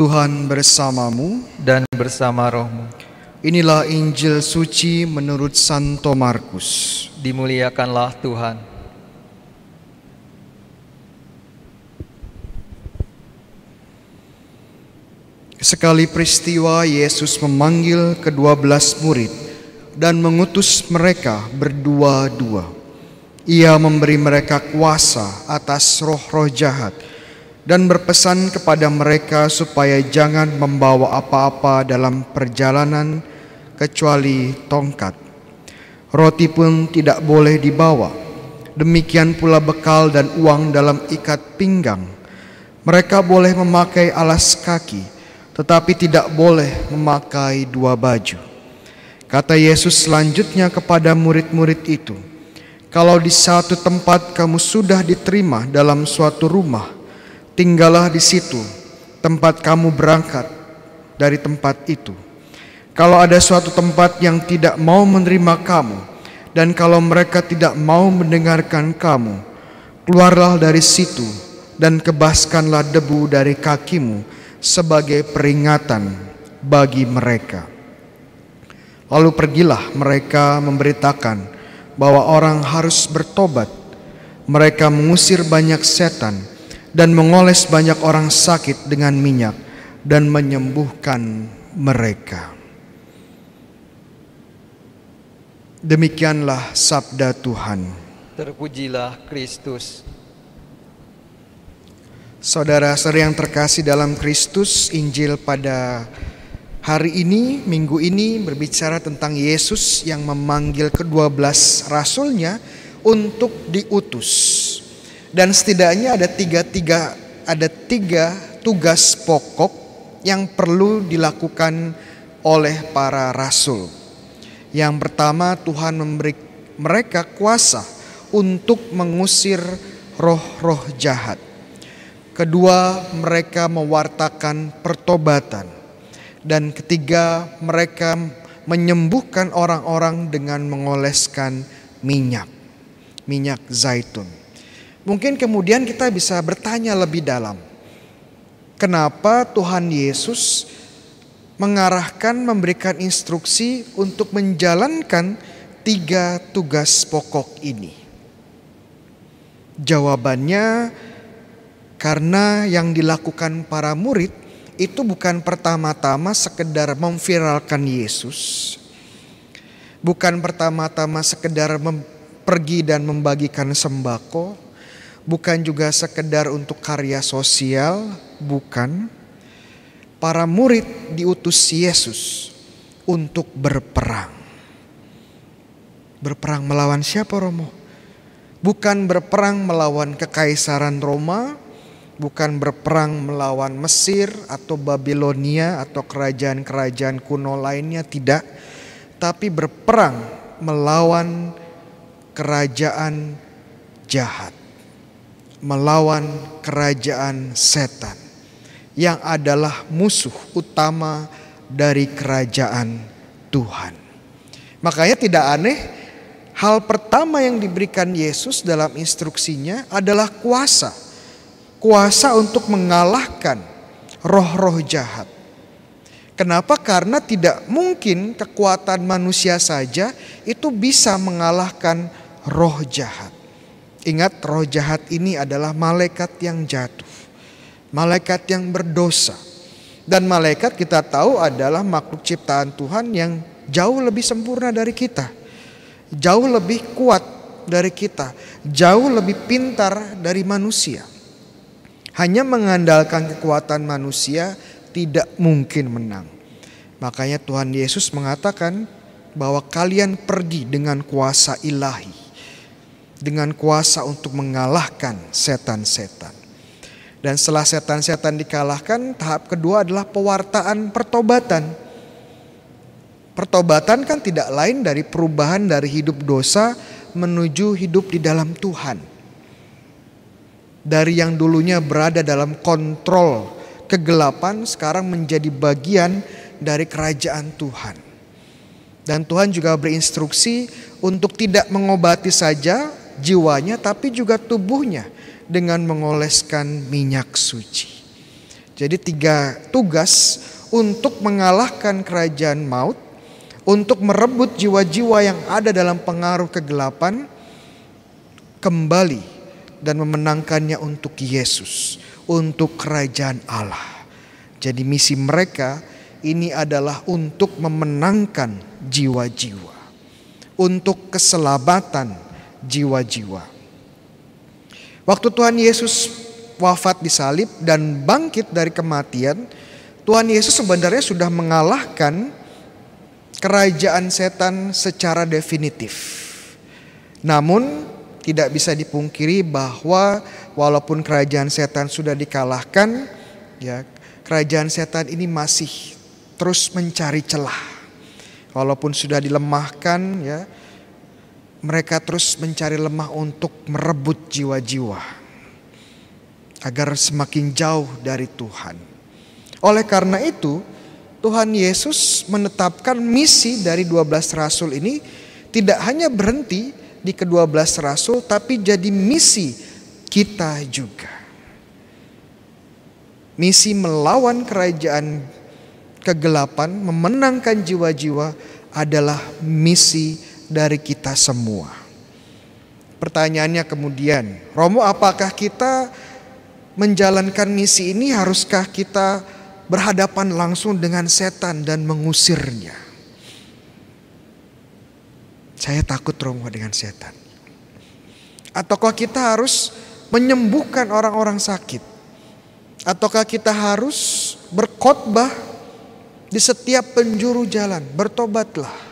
Tuhan bersamamu dan bersama rohmu. Inilah Injil suci menurut Santo Markus. Dimuliakanlah Tuhan. Sekali peristiwa Yesus memanggil kedua belas murid dan mengutus mereka berdua-dua. Ia memberi mereka kuasa atas roh-roh jahat – dan berpesan kepada mereka supaya jangan membawa apa-apa dalam perjalanan kecuali tongkat. Roti pun tidak boleh dibawa. Demikian pula bekal dan uang dalam ikat pinggang. Mereka boleh memakai alas kaki, tetapi tidak boleh memakai dua baju. Kata Yesus selanjutnya kepada murid-murid itu, "Kalau di satu tempat kamu sudah diterima dalam suatu rumah, tinggallah di situ tempat kamu berangkat dari tempat itu. Kalau ada suatu tempat yang tidak mau menerima kamu, dan kalau mereka tidak mau mendengarkan kamu, keluarlah dari situ dan kebaskanlah debu dari kakimu sebagai peringatan bagi mereka. Lalu pergilah mereka memberitakan bahwa orang harus bertobat. Mereka mengusir banyak setan dan mengoles banyak orang sakit dengan minyak dan menyembuhkan mereka. Demikianlah sabda Tuhan. Terpujilah Kristus. saudara saudara yang terkasih dalam Kristus, Injil pada hari ini, minggu ini berbicara tentang Yesus yang memanggil kedua belas rasulnya untuk diutus. Dan setidaknya ada tiga, tiga, ada tiga tugas pokok yang perlu dilakukan oleh para rasul. Yang pertama Tuhan memberi mereka kuasa untuk mengusir roh-roh jahat. Kedua, mereka mewartakan pertobatan. Dan ketiga, mereka menyembuhkan orang-orang dengan mengoleskan minyak, minyak zaitun. Mungkin kemudian kita bisa bertanya lebih dalam. Kenapa Tuhan Yesus mengarahkan memberikan instruksi untuk menjalankan tiga tugas pokok ini? Jawabannya karena yang dilakukan para murid itu bukan pertama-tama sekedar memviralkan Yesus. Bukan pertama-tama sekedar pergi dan membagikan sembako bukan juga sekedar untuk karya sosial, bukan. Para murid diutus Yesus untuk berperang. Berperang melawan siapa Romo? Bukan berperang melawan kekaisaran Roma, bukan berperang melawan Mesir atau Babilonia atau kerajaan-kerajaan kuno lainnya tidak, tapi berperang melawan kerajaan jahat melawan kerajaan setan yang adalah musuh utama dari kerajaan Tuhan. Makanya tidak aneh hal pertama yang diberikan Yesus dalam instruksinya adalah kuasa. Kuasa untuk mengalahkan roh-roh jahat. Kenapa? Karena tidak mungkin kekuatan manusia saja itu bisa mengalahkan roh jahat. Ingat roh jahat ini adalah malaikat yang jatuh. Malaikat yang berdosa. Dan malaikat kita tahu adalah makhluk ciptaan Tuhan yang jauh lebih sempurna dari kita. Jauh lebih kuat dari kita. Jauh lebih pintar dari manusia. Hanya mengandalkan kekuatan manusia tidak mungkin menang. Makanya Tuhan Yesus mengatakan bahwa kalian pergi dengan kuasa ilahi dengan kuasa untuk mengalahkan setan-setan. Dan setelah setan-setan dikalahkan, tahap kedua adalah pewartaan pertobatan. Pertobatan kan tidak lain dari perubahan dari hidup dosa menuju hidup di dalam Tuhan. Dari yang dulunya berada dalam kontrol kegelapan sekarang menjadi bagian dari kerajaan Tuhan. Dan Tuhan juga berinstruksi untuk tidak mengobati saja jiwanya tapi juga tubuhnya dengan mengoleskan minyak suci. Jadi tiga tugas untuk mengalahkan kerajaan maut, untuk merebut jiwa-jiwa yang ada dalam pengaruh kegelapan kembali dan memenangkannya untuk Yesus, untuk kerajaan Allah. Jadi misi mereka ini adalah untuk memenangkan jiwa-jiwa, untuk keselamatan jiwa-jiwa. Waktu Tuhan Yesus wafat di salib dan bangkit dari kematian, Tuhan Yesus sebenarnya sudah mengalahkan kerajaan setan secara definitif. Namun tidak bisa dipungkiri bahwa walaupun kerajaan setan sudah dikalahkan, ya kerajaan setan ini masih terus mencari celah. Walaupun sudah dilemahkan, ya mereka terus mencari lemah untuk merebut jiwa-jiwa agar semakin jauh dari Tuhan. Oleh karena itu, Tuhan Yesus menetapkan misi dari 12 rasul ini tidak hanya berhenti di kedua belas rasul tapi jadi misi kita juga. Misi melawan kerajaan kegelapan, memenangkan jiwa-jiwa adalah misi dari kita semua. Pertanyaannya kemudian, Romo apakah kita menjalankan misi ini haruskah kita berhadapan langsung dengan setan dan mengusirnya? Saya takut Romo dengan setan. Ataukah kita harus menyembuhkan orang-orang sakit? Ataukah kita harus berkhotbah di setiap penjuru jalan? Bertobatlah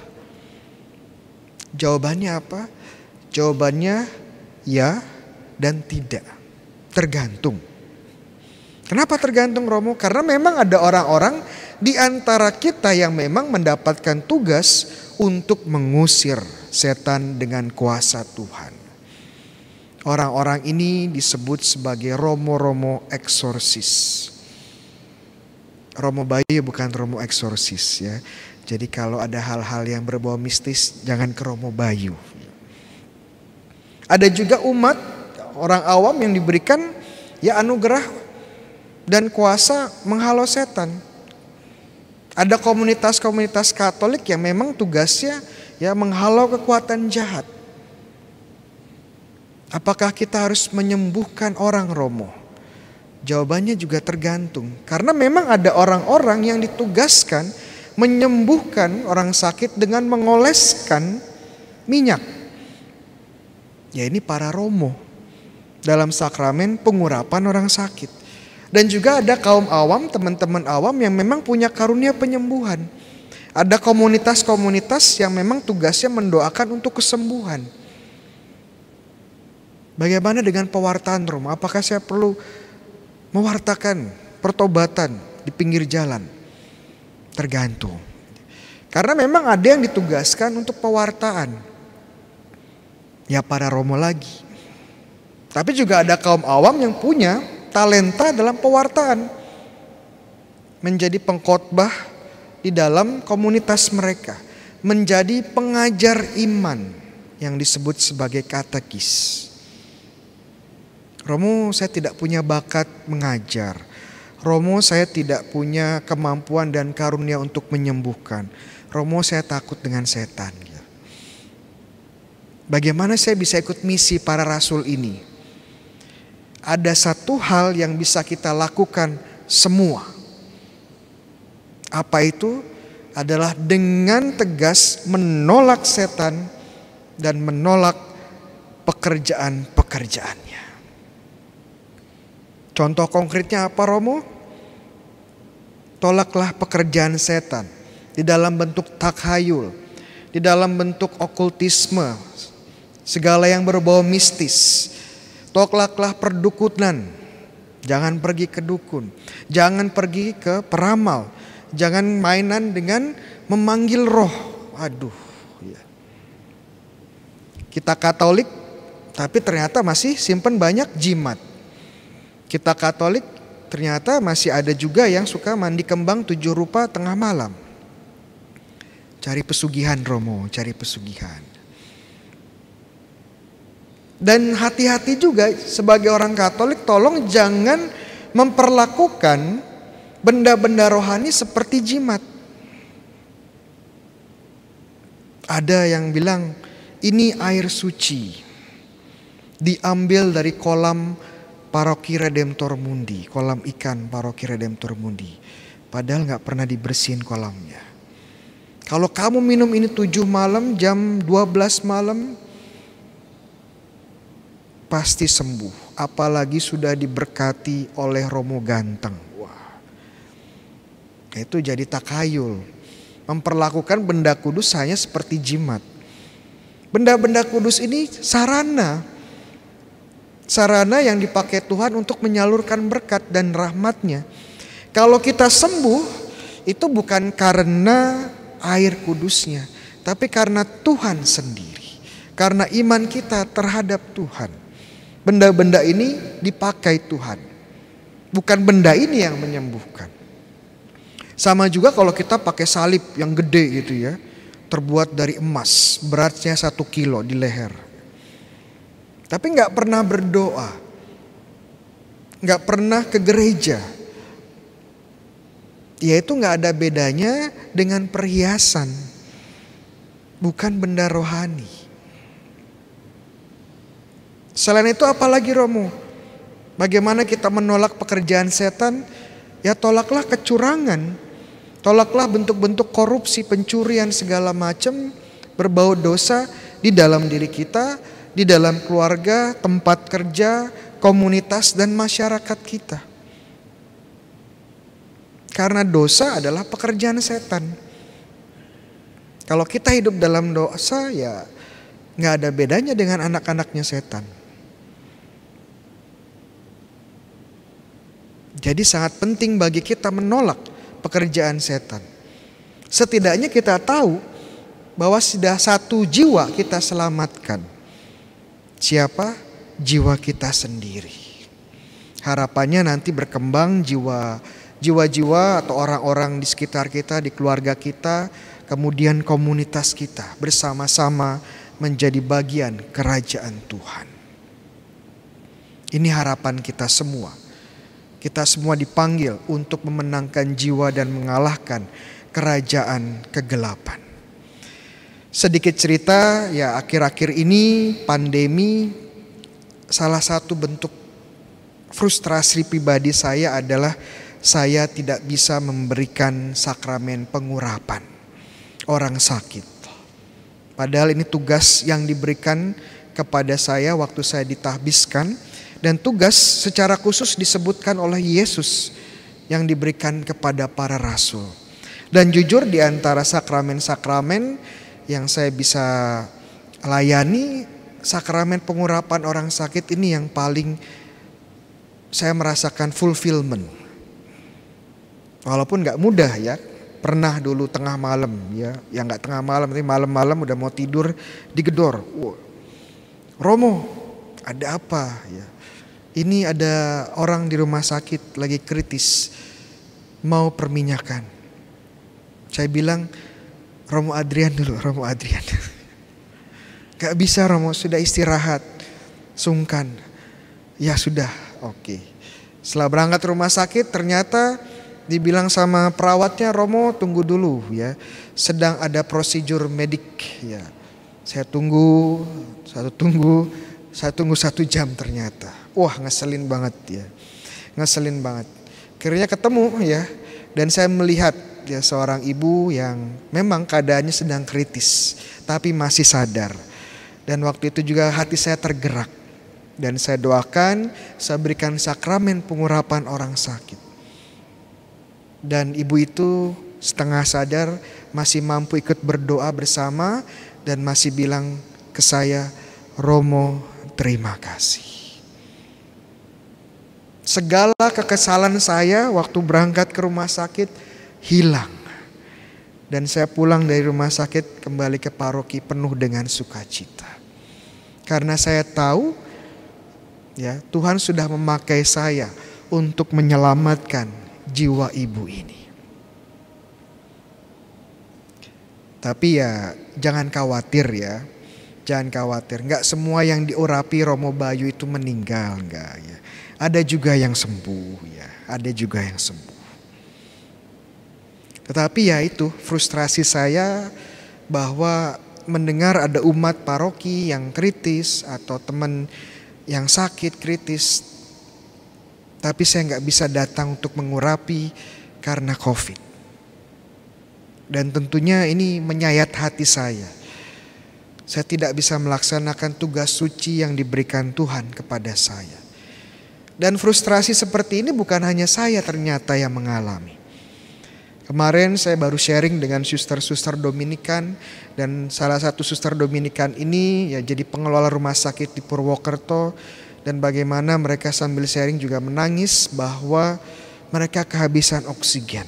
Jawabannya apa? Jawabannya ya dan tidak. Tergantung. Kenapa tergantung Romo? Karena memang ada orang-orang di antara kita yang memang mendapatkan tugas untuk mengusir setan dengan kuasa Tuhan. Orang-orang ini disebut sebagai romo-romo eksorsis. Romo bayi bukan romo eksorsis ya. Jadi kalau ada hal-hal yang berbau mistis jangan ke Romo Bayu. Ada juga umat orang awam yang diberikan ya anugerah dan kuasa menghalau setan. Ada komunitas-komunitas Katolik yang memang tugasnya ya menghalau kekuatan jahat. Apakah kita harus menyembuhkan orang Romo? Jawabannya juga tergantung. Karena memang ada orang-orang yang ditugaskan menyembuhkan orang sakit dengan mengoleskan minyak. Ya ini para romo dalam sakramen pengurapan orang sakit. Dan juga ada kaum awam, teman-teman awam yang memang punya karunia penyembuhan. Ada komunitas-komunitas yang memang tugasnya mendoakan untuk kesembuhan. Bagaimana dengan pewartaan rumah? Apakah saya perlu mewartakan pertobatan di pinggir jalan? tergantung. Karena memang ada yang ditugaskan untuk pewartaan. Ya para Romo lagi. Tapi juga ada kaum awam yang punya talenta dalam pewartaan. Menjadi pengkhotbah di dalam komunitas mereka. Menjadi pengajar iman yang disebut sebagai katekis. Romo saya tidak punya bakat mengajar. Romo saya tidak punya kemampuan dan karunia untuk menyembuhkan. Romo saya takut dengan setan. Ya. Bagaimana saya bisa ikut misi para rasul ini? Ada satu hal yang bisa kita lakukan semua. Apa itu? Adalah dengan tegas menolak setan dan menolak pekerjaan-pekerjaannya. Contoh konkretnya apa Romo? Tolaklah pekerjaan setan di dalam bentuk takhayul, di dalam bentuk okultisme, segala yang berbau mistis. Tolaklah perdukunan. Jangan pergi ke dukun, jangan pergi ke peramal, jangan mainan dengan memanggil roh. Aduh, iya. Kita Katolik tapi ternyata masih simpen banyak jimat kita Katolik ternyata masih ada juga yang suka mandi kembang tujuh rupa tengah malam. Cari pesugihan Romo, cari pesugihan. Dan hati-hati juga sebagai orang Katolik tolong jangan memperlakukan benda-benda rohani seperti jimat. Ada yang bilang ini air suci diambil dari kolam paroki redemptor mundi, kolam ikan paroki redemptor mundi. Padahal nggak pernah dibersihin kolamnya. Kalau kamu minum ini tujuh malam jam dua belas malam pasti sembuh. Apalagi sudah diberkati oleh Romo Ganteng. Wah. Itu jadi takayul. Memperlakukan benda kudus hanya seperti jimat. Benda-benda kudus ini sarana sarana yang dipakai Tuhan untuk menyalurkan berkat dan rahmatnya. Kalau kita sembuh itu bukan karena air kudusnya, tapi karena Tuhan sendiri. Karena iman kita terhadap Tuhan. Benda-benda ini dipakai Tuhan. Bukan benda ini yang menyembuhkan. Sama juga kalau kita pakai salib yang gede gitu ya. Terbuat dari emas, beratnya satu kilo di leher tapi nggak pernah berdoa, nggak pernah ke gereja. Ya itu nggak ada bedanya dengan perhiasan, bukan benda rohani. Selain itu apalagi Romo? Bagaimana kita menolak pekerjaan setan? Ya tolaklah kecurangan, tolaklah bentuk-bentuk korupsi, pencurian segala macam berbau dosa di dalam diri kita di dalam keluarga, tempat kerja, komunitas, dan masyarakat kita. Karena dosa adalah pekerjaan setan. Kalau kita hidup dalam dosa, ya nggak ada bedanya dengan anak-anaknya setan. Jadi sangat penting bagi kita menolak pekerjaan setan. Setidaknya kita tahu bahwa sudah satu jiwa kita selamatkan. Siapa? Jiwa kita sendiri. Harapannya nanti berkembang jiwa jiwa-jiwa atau orang-orang di sekitar kita, di keluarga kita, kemudian komunitas kita bersama-sama menjadi bagian kerajaan Tuhan. Ini harapan kita semua. Kita semua dipanggil untuk memenangkan jiwa dan mengalahkan kerajaan kegelapan. Sedikit cerita, ya akhir-akhir ini pandemi salah satu bentuk frustrasi pribadi saya adalah saya tidak bisa memberikan sakramen pengurapan orang sakit. Padahal ini tugas yang diberikan kepada saya waktu saya ditahbiskan dan tugas secara khusus disebutkan oleh Yesus yang diberikan kepada para rasul. Dan jujur di antara sakramen-sakramen yang saya bisa layani sakramen pengurapan orang sakit ini yang paling saya merasakan fulfillment. Walaupun nggak mudah ya, pernah dulu tengah malam ya, yang nggak tengah malam tapi malam-malam udah mau tidur digedor. Wow. Romo, ada apa ya? Ini ada orang di rumah sakit lagi kritis mau perminyakan. Saya bilang, Romo Adrian dulu, Romo Adrian. Gak bisa Romo, sudah istirahat. Sungkan. Ya sudah, oke. Setelah berangkat rumah sakit ternyata dibilang sama perawatnya Romo tunggu dulu ya. Sedang ada prosedur medik ya. Saya tunggu, satu tunggu, saya tunggu satu jam ternyata. Wah ngeselin banget ya. Ngeselin banget. Akhirnya ketemu ya. Dan saya melihat ya seorang ibu yang memang keadaannya sedang kritis tapi masih sadar. Dan waktu itu juga hati saya tergerak dan saya doakan saya berikan sakramen pengurapan orang sakit. Dan ibu itu setengah sadar masih mampu ikut berdoa bersama dan masih bilang ke saya, "Romo, terima kasih." Segala kekesalan saya waktu berangkat ke rumah sakit hilang. Dan saya pulang dari rumah sakit kembali ke paroki penuh dengan sukacita. Karena saya tahu ya Tuhan sudah memakai saya untuk menyelamatkan jiwa ibu ini. Tapi ya jangan khawatir ya. Jangan khawatir, Enggak semua yang diurapi Romo Bayu itu meninggal, Enggak ya. Ada juga yang sembuh ya, ada juga yang sembuh. Tetapi ya itu frustrasi saya bahwa mendengar ada umat paroki yang kritis atau teman yang sakit kritis. Tapi saya nggak bisa datang untuk mengurapi karena COVID. Dan tentunya ini menyayat hati saya. Saya tidak bisa melaksanakan tugas suci yang diberikan Tuhan kepada saya. Dan frustrasi seperti ini bukan hanya saya ternyata yang mengalami Kemarin saya baru sharing dengan suster-suster Dominikan dan salah satu suster Dominikan ini ya jadi pengelola rumah sakit di Purwokerto dan bagaimana mereka sambil sharing juga menangis bahwa mereka kehabisan oksigen.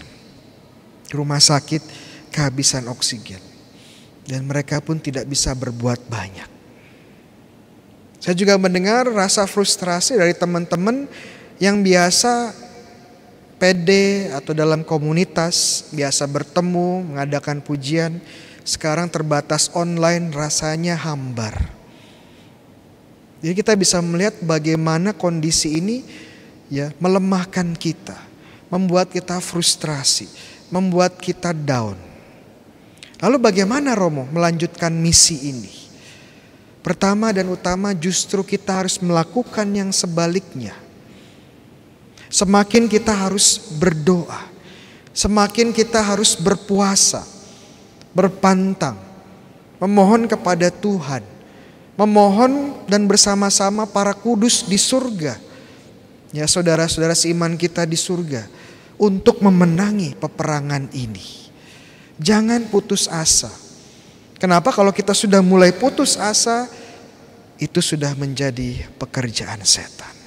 Rumah sakit kehabisan oksigen dan mereka pun tidak bisa berbuat banyak. Saya juga mendengar rasa frustrasi dari teman-teman yang biasa PD atau dalam komunitas biasa bertemu, mengadakan pujian, sekarang terbatas online rasanya hambar. Jadi kita bisa melihat bagaimana kondisi ini ya melemahkan kita, membuat kita frustrasi, membuat kita down. Lalu bagaimana Romo melanjutkan misi ini? Pertama dan utama justru kita harus melakukan yang sebaliknya Semakin kita harus berdoa, semakin kita harus berpuasa, berpantang, memohon kepada Tuhan, memohon dan bersama-sama para kudus di surga. Ya, saudara-saudara seiman kita di surga untuk memenangi peperangan ini. Jangan putus asa. Kenapa kalau kita sudah mulai putus asa itu sudah menjadi pekerjaan setan.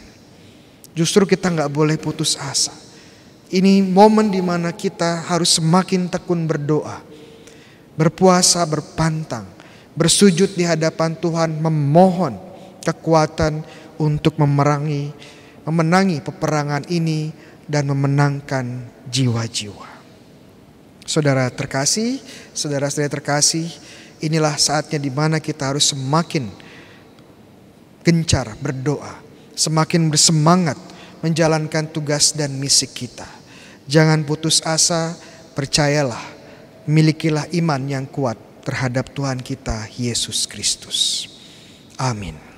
Justru kita nggak boleh putus asa. Ini momen dimana kita harus semakin tekun berdoa, berpuasa, berpantang, bersujud di hadapan Tuhan, memohon kekuatan untuk memerangi, memenangi peperangan ini dan memenangkan jiwa-jiwa. Saudara terkasih, saudara-saudara terkasih, inilah saatnya di mana kita harus semakin gencar berdoa semakin bersemangat menjalankan tugas dan misi kita. Jangan putus asa, percayalah, milikilah iman yang kuat terhadap Tuhan kita Yesus Kristus. Amin.